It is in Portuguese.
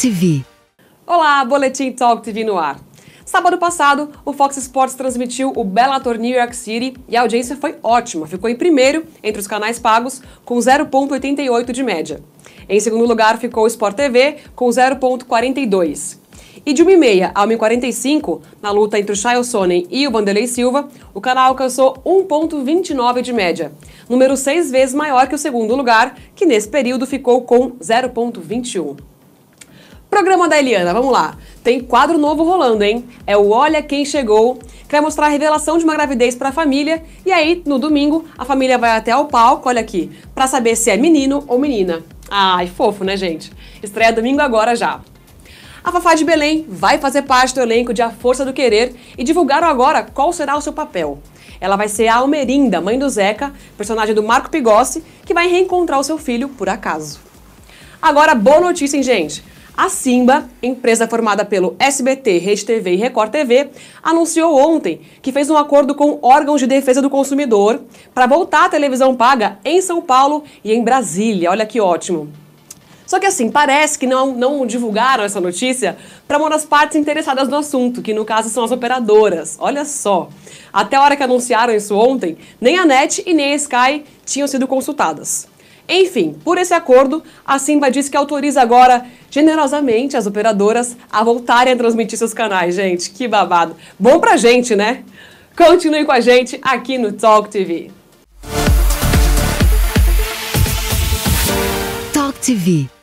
TV. Olá, Boletim Talk TV no ar. Sábado passado, o Fox Sports transmitiu o Bellator New York City e a audiência foi ótima, ficou em primeiro entre os canais pagos, com 0,88 de média. Em segundo lugar ficou o Sport TV, com 0,42. E de 1 h a 1,45, h na luta entre o Charles Sonnen e o Vanderlei Silva, o canal alcançou 1,29 de média, número seis vezes maior que o segundo lugar, que nesse período ficou com 0,21. Programa da Eliana, vamos lá. Tem quadro novo rolando, hein? É o Olha Quem Chegou, que vai mostrar a revelação de uma gravidez para a família. E aí, no domingo, a família vai até ao palco, olha aqui, para saber se é menino ou menina. Ai, fofo, né, gente? Estreia domingo agora já. A Fafá de Belém vai fazer parte do elenco de A Força do Querer e divulgaram agora qual será o seu papel. Ela vai ser a Almerinda, mãe do Zeca, personagem do Marco Pigossi, que vai reencontrar o seu filho por acaso. Agora, boa notícia, hein, gente? A Simba, empresa formada pelo SBT, Rede TV e Record TV, anunciou ontem que fez um acordo com órgãos de defesa do consumidor para voltar à televisão paga em São Paulo e em Brasília. Olha que ótimo. Só que assim, parece que não, não divulgaram essa notícia para uma das partes interessadas no assunto, que no caso são as operadoras. Olha só. Até a hora que anunciaram isso ontem, nem a NET e nem a Sky tinham sido consultadas. Enfim, por esse acordo, a Simba diz que autoriza agora generosamente as operadoras a voltarem a transmitir seus canais, gente. Que babado. Bom pra gente, né? Continue com a gente aqui no Talk TV. Talk TV.